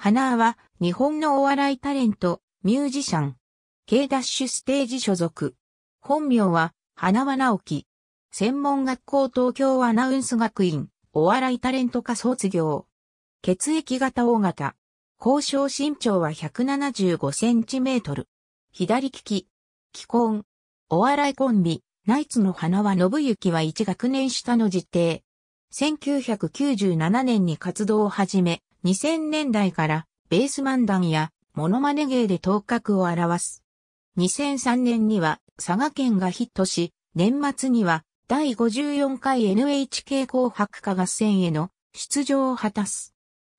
花は日本のお笑いタレント、ミュージシャン。K ダッシュステージ所属。本名は花輪直樹。専門学校東京アナウンス学院、お笑いタレント科卒業。血液型大型。交渉身長は175センチメートル。左利き。既婚。お笑いコンビ、ナイツの花輪信行は1学年下の実定。1997年に活動を始め、2000年代からベース漫談やモノマネ芸で頭角を表す。2003年には佐賀県がヒットし、年末には第54回 NHK 紅白歌合戦への出場を果たす。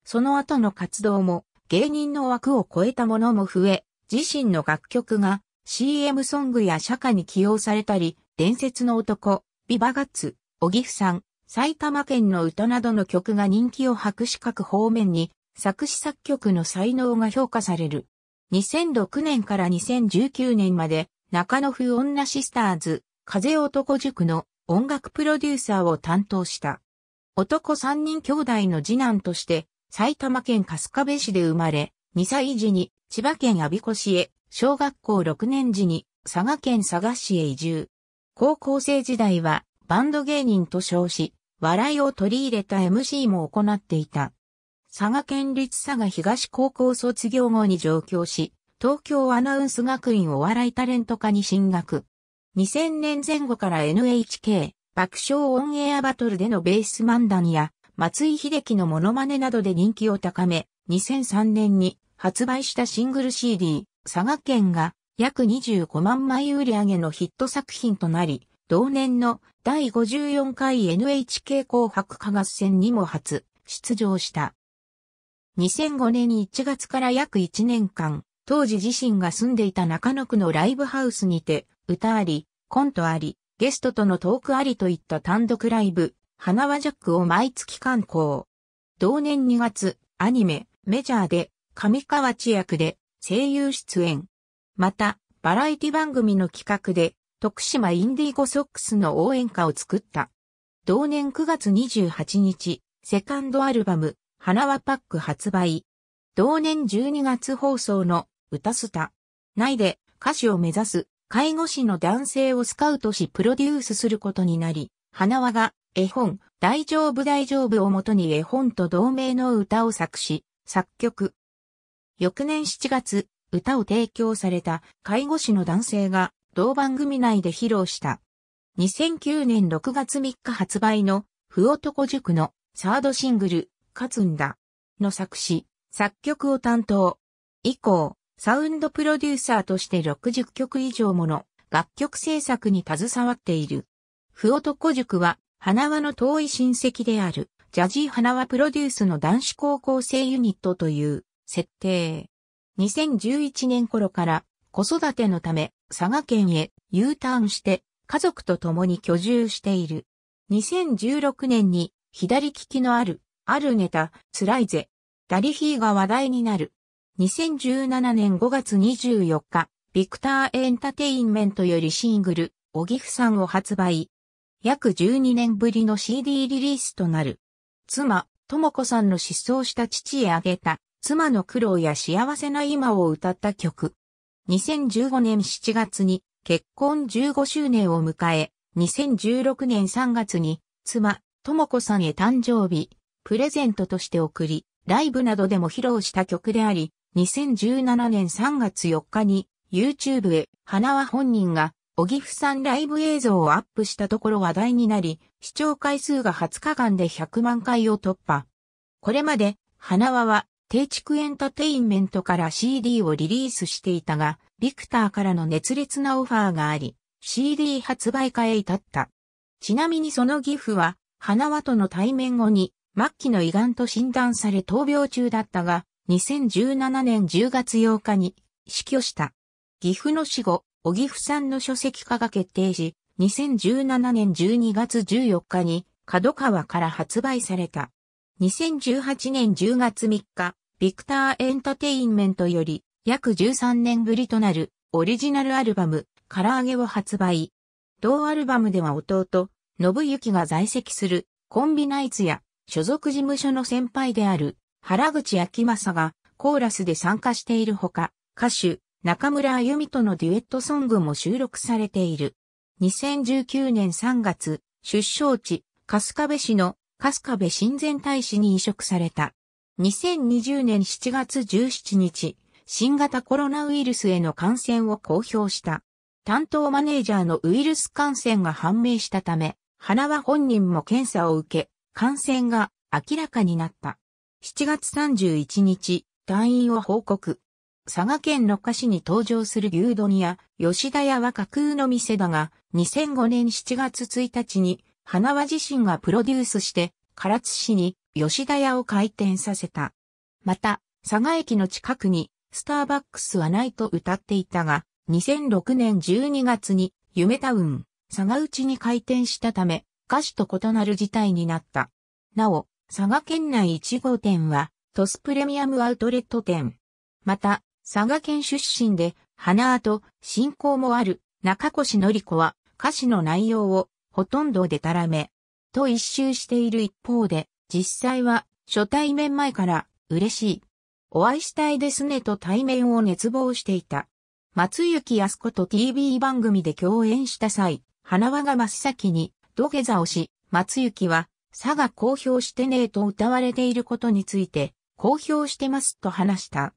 その後の活動も芸人の枠を超えたものも増え、自身の楽曲が CM ソングや社歌に起用されたり、伝説の男、ビバガッツ、小木さん、埼玉県の歌などの曲が人気を博し各方面に作詞作曲の才能が評価される。2006年から2019年まで中野風女シスターズ、風男塾の音楽プロデューサーを担当した。男3人兄弟の次男として埼玉県春日部市で生まれ、2歳児に千葉県阿鼻子市へ、小学校6年時に佐賀県佐賀市へ移住。高校生時代はバンド芸人と称し、笑いを取り入れた MC も行っていた。佐賀県立佐賀東高校卒業後に上京し、東京アナウンス学院お笑いタレント科に進学。2000年前後から NHK、爆笑オンエアバトルでのベース漫談や、松井秀喜のモノマネなどで人気を高め、2003年に発売したシングル CD、佐賀県が約25万枚売り上げのヒット作品となり、同年の第54回 NHK 紅白歌合戦にも初出場した。2005年1月から約1年間、当時自身が住んでいた中野区のライブハウスにて、歌あり、コントあり、ゲストとのトークありといった単独ライブ、花輪ジャックを毎月観光。同年2月、アニメ、メジャーで、上川千役で、声優出演。また、バラエティ番組の企画で、徳島インディーゴソックスの応援歌を作った。同年9月28日、セカンドアルバム、花輪パック発売。同年12月放送の歌スタ。内で歌手を目指す介護士の男性をスカウトしプロデュースすることになり、花輪が絵本、大丈夫大丈夫をもとに絵本と同名の歌を作詞、作曲。翌年7月、歌を提供された介護士の男性が同番組内で披露した。2009年6月3日発売の、ふ男塾のサードシングル、勝つんだ、の作詞、作曲を担当。以降、サウンドプロデューサーとして60曲以上もの楽曲制作に携わっている。ふ男塾は、花輪の遠い親戚である、ジャジー花輪プロデュースの男子高校生ユニットという設定。2011年頃から子育てのため佐賀県へ U ターンして家族と共に居住している。2016年に左利きのある、あるネタ、辛いぜ、ダリヒーが話題になる。2017年5月24日、ビクターエンタテインメントよりシングル、おぎふさんを発売。約12年ぶりの CD リリースとなる。妻、ともこさんの失踪した父へあげた、妻の苦労や幸せな今を歌った曲。2015年7月に結婚15周年を迎え、2016年3月に妻、ともこさんへ誕生日、プレゼントとして送り、ライブなどでも披露した曲であり、2017年3月4日に YouTube へ花輪本人が小木ふさんライブ映像をアップしたところ話題になり、視聴回数が20日間で100万回を突破。これまで花輪は低畜エンタテインメントから CD をリリースしていたが、ビクターからの熱烈なオファーがあり、CD 発売家へ至った。ちなみにそのギフは、花輪との対面後に、末期の胃がんと診断され闘病中だったが、2017年10月8日に死去した。岐阜の死後、小岐阜さんの書籍化が決定し、2017年12月14日に、角川から発売された。2018年10月3日、ビクターエンタテインメントより約13年ぶりとなるオリジナルアルバム、唐揚げを発売。同アルバムでは弟、信行が在籍するコンビナイツや所属事務所の先輩である原口秋正がコーラスで参加しているほか、歌手中村あゆみとのデュエットソングも収録されている。2019年3月、出生地、春日部市の春日部親善大使に移植された。2020年7月17日、新型コロナウイルスへの感染を公表した。担当マネージャーのウイルス感染が判明したため、花輪本人も検査を受け、感染が明らかになった。7月31日、退院を報告。佐賀県の菓子に登場する牛丼や吉田屋は架空の店だが、2005年7月1日に、花輪自身がプロデュースして、唐津市に吉田屋を開店させた。また、佐賀駅の近くに、スターバックスはないと歌っていたが、2006年12月に、夢タウン、佐賀内に開店したため、歌詞と異なる事態になった。なお、佐賀県内1号店は、トスプレミアムアウトレット店。また、佐賀県出身で、花跡、信仰もある、中越のり子は、歌詞の内容を、ほとんどでたらめ、と一周している一方で、実際は初対面前から嬉しい。お会いしたいですねと対面を熱望していた。松雪康子と TV 番組で共演した際、花輪が真っ先に土下座をし、松雪は、佐賀公表してねえと歌われていることについて、公表してますと話した。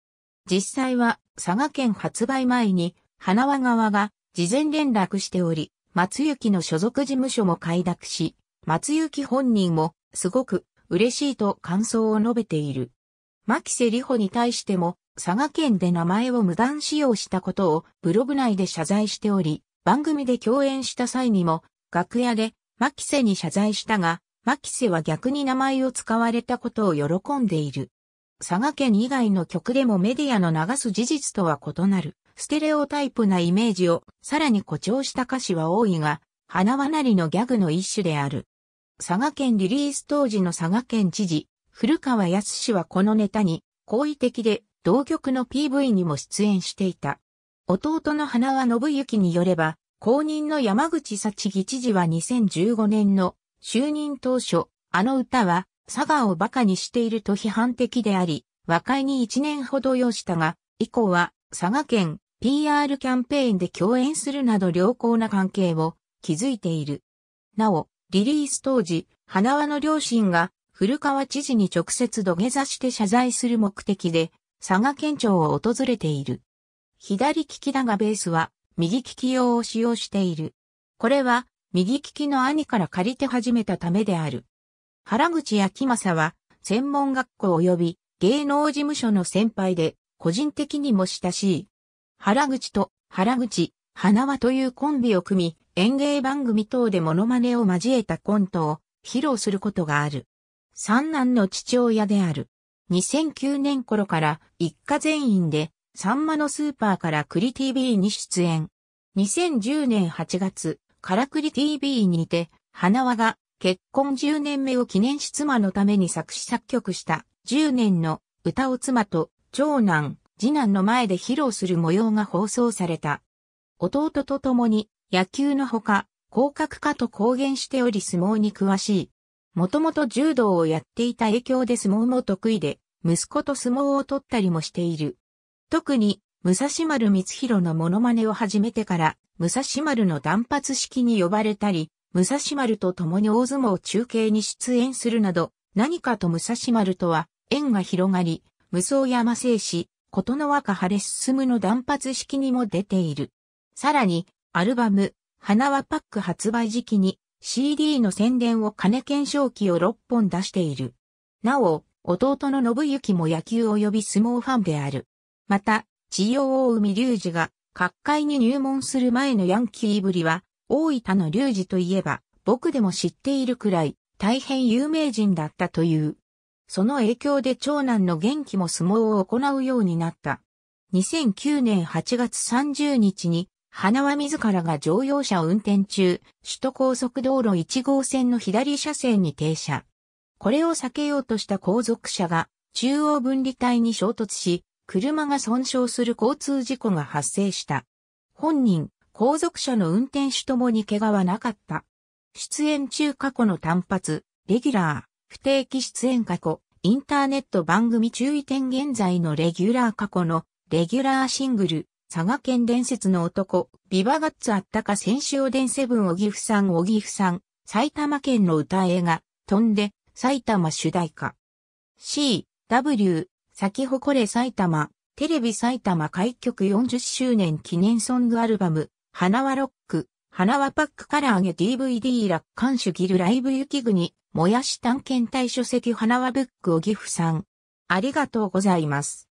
実際は佐賀県発売前に、花輪側が事前連絡しており、松雪の所属事務所も快諾し、松雪本人もすごく嬉しいと感想を述べている。牧瀬里穂に対しても、佐賀県で名前を無断使用したことをブログ内で謝罪しており、番組で共演した際にも、楽屋で牧瀬に謝罪したが、牧瀬は逆に名前を使われたことを喜んでいる。佐賀県以外の曲でもメディアの流す事実とは異なる、ステレオタイプなイメージをさらに誇張した歌詞は多いが、花輪なりのギャグの一種である。佐賀県リリース当時の佐賀県知事、古川康氏はこのネタに、好意的で、同局の PV にも出演していた。弟の花輪信之によれば、公認の山口幸議知事は2015年の就任当初、あの歌は佐賀を馬鹿にしていると批判的であり、和解に1年ほど要したが、以降は佐賀県 PR キャンペーンで共演するなど良好な関係を築いている。なお、リリース当時、花輪の両親が古川知事に直接土下座して謝罪する目的で、佐賀県庁を訪れている。左利きだがベースは右利き用を使用している。これは右利きの兄から借りて始めたためである。原口秋正は専門学校及び芸能事務所の先輩で個人的にも親しい。原口と原口、花輪というコンビを組み、演芸番組等でモノマネを交えたコントを披露することがある。三男の父親である。2009年頃から一家全員で、サンマのスーパーからクリ TV に出演。2010年8月、からクリ TV にて、花輪が結婚10年目を記念し妻のために作詞作曲した10年の歌を妻と長男、次男の前で披露する模様が放送された。弟と共に野球のほか、広角化と公言しており相撲に詳しい。もともと柔道をやっていた影響で相撲も得意で、息子と相撲を取ったりもしている。特に、武蔵丸光弘のモノマネを始めてから、武蔵丸の断髪式に呼ばれたり、武蔵丸と共に大相撲中継に出演するなど、何かと武蔵丸とは縁が広がり、無双山聖氏、琴の若晴れ進むの断髪式にも出ている。さらに、アルバム、花輪パック発売時期に CD の宣伝を金検証機を6本出している。なお、弟の信行も野球及び相撲ファンである。また、千代大海隆二が、各界に入門する前のヤンキーぶりは、大分の隆二といえば、僕でも知っているくらい、大変有名人だったという。その影響で長男の元気も相撲を行うようになった。2009年8月30日に花輪自らが乗用車を運転中、首都高速道路1号線の左車線に停車。これを避けようとした後続車が中央分離帯に衝突し、車が損傷する交通事故が発生した。本人、後続車の運転手ともに怪我はなかった。出演中過去の単発、レギュラー、不定期出演過去、インターネット番組注意点現在のレギュラー過去のレギュラーシングル、佐賀県伝説の男、ビバガッツあったか週おでんセブンおぎふさんおぎふさん、埼玉県の歌映画、飛んで、埼玉主題歌。C、W、咲き誇れ埼玉、テレビ埼玉開局40周年記念ソングアルバム、花はロック、花はパックから揚げ DVD 楽観主ギルライブ雪国、もやし探検隊書籍花はブックおぎふさん。ありがとうございます。